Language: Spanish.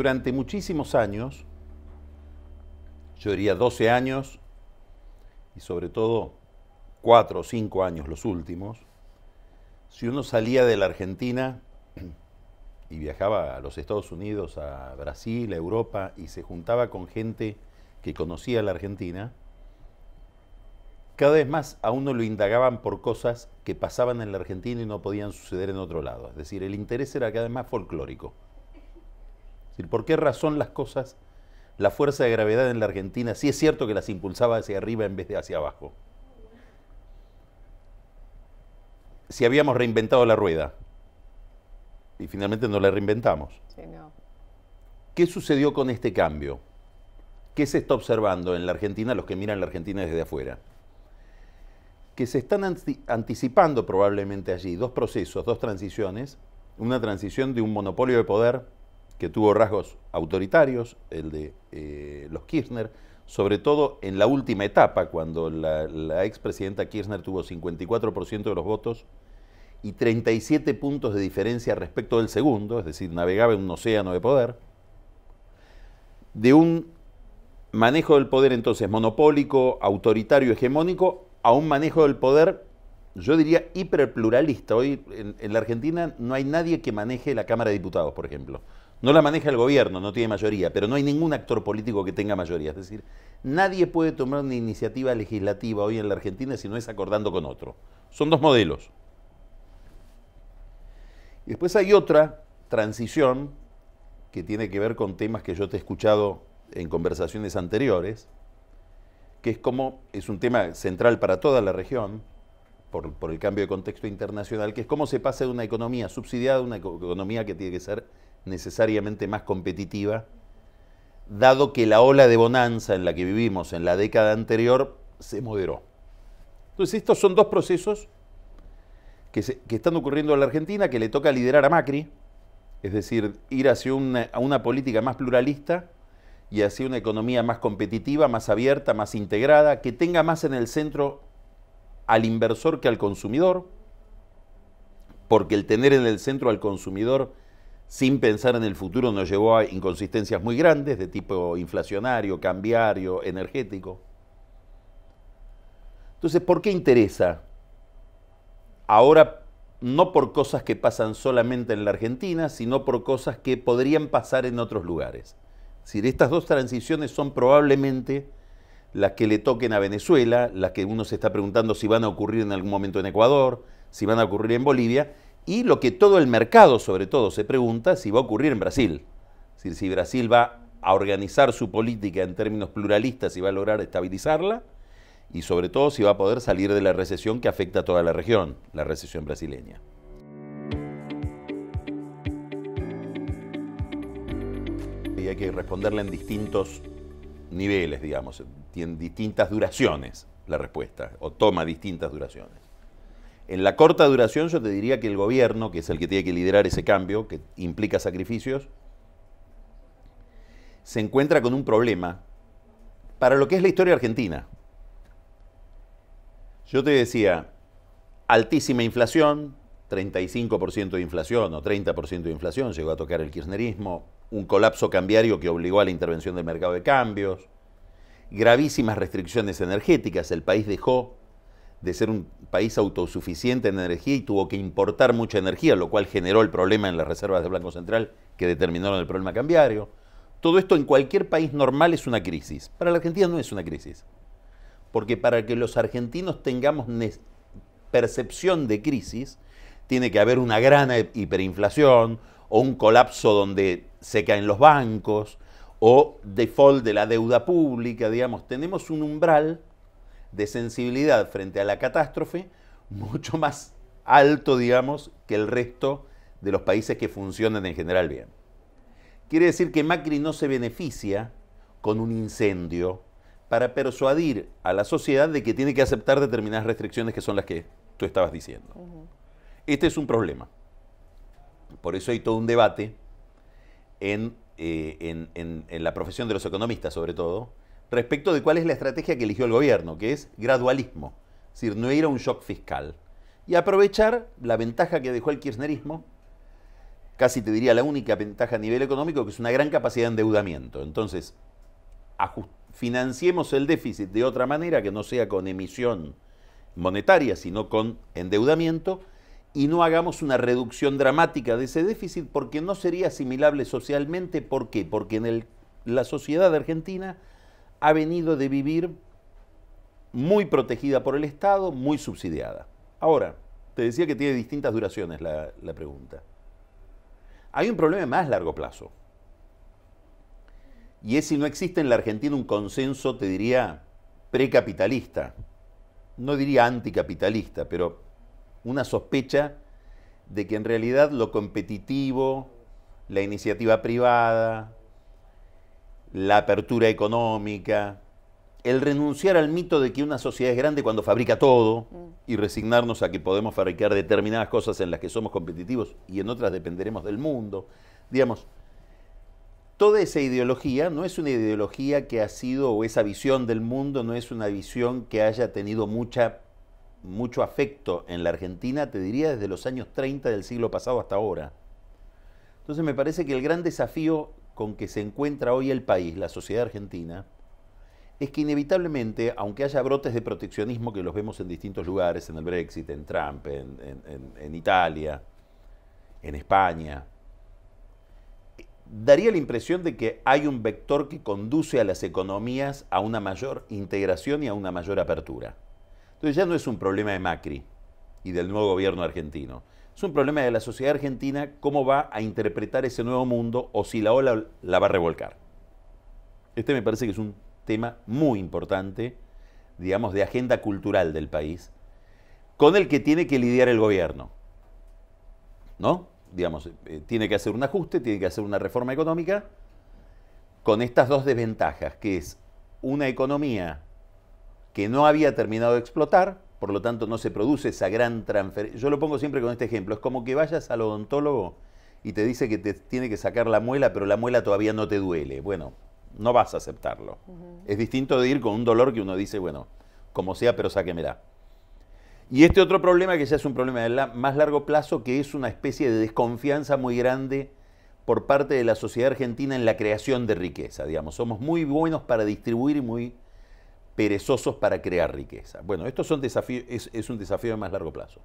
durante muchísimos años, yo diría 12 años, y sobre todo 4 o 5 años los últimos, si uno salía de la Argentina y viajaba a los Estados Unidos, a Brasil, a Europa, y se juntaba con gente que conocía la Argentina, cada vez más a uno lo indagaban por cosas que pasaban en la Argentina y no podían suceder en otro lado. Es decir, el interés era cada vez más folclórico. ¿por qué razón las cosas, la fuerza de gravedad en la Argentina, si es cierto que las impulsaba hacia arriba en vez de hacia abajo? Si habíamos reinventado la rueda, y finalmente no la reinventamos. ¿Qué sucedió con este cambio? ¿Qué se está observando en la Argentina, los que miran la Argentina desde afuera? Que se están anticipando probablemente allí dos procesos, dos transiciones, una transición de un monopolio de poder, que tuvo rasgos autoritarios, el de eh, los Kirchner, sobre todo en la última etapa, cuando la, expresidenta Kirchner tuvo 54% de los votos y 37 puntos de diferencia respecto del segundo, es decir, navegaba en un océano de poder, de un manejo del poder entonces monopólico, autoritario, hegemónico, a un manejo del poder, yo diría, hiperpluralista. Hoy en la Argentina no hay nadie que maneje la Cámara de Diputados, por ejemplo. No la maneja el gobierno, no tiene mayoría, pero no hay ningún actor político que tenga mayoría. Es decir, nadie puede tomar una iniciativa legislativa hoy en la Argentina si no es acordando con otro. Son dos modelos. Y después hay otra transición que tiene que ver con temas que yo te he escuchado en conversaciones anteriores, que es como, es un tema central para toda la región, por, por el cambio de contexto internacional, que es cómo se pasa de una economía subsidiada a una economía que tiene que ser necesariamente más competitiva, dado que la ola de bonanza en la que vivimos en la década anterior se moderó. Entonces estos son dos procesos que, están ocurriendo en la Argentina, que le toca liderar a Macri, es decir, ir hacia una política más pluralista y hacia una economía más competitiva, más abierta, más integrada, que tenga más en el centro al inversor que al consumidor, porque el tener en el centro al consumidor sin pensar en el futuro nos llevó a inconsistencias muy grandes de tipo inflacionario, cambiario, energético. Entonces, ¿por qué interesa? Ahora, no por cosas que pasan solamente en la Argentina, sino por cosas que podrían pasar en otros lugares. Si estas dos transiciones son probablemente las que le toquen a Venezuela, las que uno se está preguntando si van a ocurrir en algún momento en Ecuador, si van a ocurrir en Bolivia, y lo que todo el mercado, sobre todo, se pregunta si va a ocurrir en Brasil. decir, si Brasil va a organizar su política en términos pluralistas y va a lograr estabilizarla, y sobre todo si va a poder salir de la recesión que afecta a toda la región, la recesión brasileña. Y hay que responderla en distintos niveles, digamos, tiene distintas duraciones la respuesta, o toma distintas duraciones. En la corta duración yo te diría que el gobierno, que es el que tiene que liderar ese cambio, que implica sacrificios, se encuentra con un problema para lo que es la historia argentina. Yo te decía, altísima inflación, 35% de inflación o 30% de inflación, llegó a tocar el kirchnerismo, un colapso cambiario que obligó a la intervención del mercado de cambios, gravísimas restricciones energéticas, el país dejó de ser un país autosuficiente en energía y tuvo que importar mucha energía, lo cual generó el problema en las reservas del banco Central que determinaron el problema cambiario. Todo esto en cualquier país normal es una crisis. Para la Argentina no es una crisis. Porque para que los argentinos tengamos percepción de crisis, tiene que haber una gran hiperinflación o un colapso donde se caen los bancos o default de la deuda pública, digamos. Tenemos un umbral de sensibilidad frente a la catástrofe mucho más alto, digamos, que el resto de los países que funcionan en general bien. Quiere decir que Macri no se beneficia con un incendio para persuadir a la sociedad de que tiene que aceptar determinadas restricciones que son las que tú estabas diciendo. Este es un problema. Por eso hay todo un debate en eh, la profesión de los economistas, sobre todo, respecto de cuál es la estrategia que eligió el gobierno, que es gradualismo, es decir, no ir a un shock fiscal. Y aprovechar la ventaja que dejó el kirchnerismo, casi te diría la única ventaja a nivel económico, que es una gran capacidad de endeudamiento. Entonces, financiemos el déficit de otra manera que no sea con emisión monetaria, sino con endeudamiento, y no hagamos una reducción dramática de ese déficit porque no sería asimilable socialmente. ¿Por qué? Porque en la sociedad argentina ha venido de vivir muy protegida por el Estado, muy subsidiada. Ahora, te decía que tiene distintas duraciones la, pregunta. Hay un problema más largo plazo. Y es si no existe en la Argentina un consenso, te diría, precapitalista. No diría anticapitalista, pero una sospecha de que en realidad lo competitivo, la iniciativa privada, la apertura económica, el renunciar al mito de que una sociedad es grande cuando fabrica todo y resignarnos a que podemos fabricar determinadas cosas en las que somos competitivos y en otras dependeremos del mundo. Digamos, toda esa ideología no es una ideología que ha sido, o esa visión del mundo no es una visión que haya tenido mucha, mucho afecto en la Argentina, te diría desde los años 30 del siglo pasado hasta ahora. Entonces me parece que el gran desafío con que se encuentra hoy el país, la sociedad argentina, es que inevitablemente, aunque haya brotes de proteccionismo que los vemos en distintos lugares, en el Brexit, en Trump, en, en Italia, en España, daría la impresión de que hay un vector que conduce a las economías a una mayor integración y a una mayor apertura. Entonces ya no es un problema de Macri y del nuevo gobierno argentino, es un problema de la sociedad argentina cómo va a interpretar ese nuevo mundo o si la ola la va a revolcar. Este me parece que es un tema muy importante, digamos, de agenda cultural del país, con el que tiene que lidiar el gobierno. ¿No? Digamos, eh, tiene que hacer un ajuste, tiene que hacer una reforma económica, con estas dos desventajas, que es una economía que no había terminado de explotar, por lo tanto no se produce esa gran transferencia. Yo lo pongo siempre con este ejemplo, es como que vayas al odontólogo y te dice que te tiene que sacar la muela, pero la muela todavía no te duele. Bueno, no vas a aceptarlo. Es distinto de ir con un dolor que uno dice, bueno, como sea, pero sáquemela. Y este otro problema, que ya es un problema de más largo plazo, que es una especie de desconfianza muy grande por parte de la sociedad argentina en la creación de riqueza, digamos. Somos muy buenos para distribuir y muy perezosos para crear riqueza. Bueno, esto son desafíos, es un desafío de más largo plazo.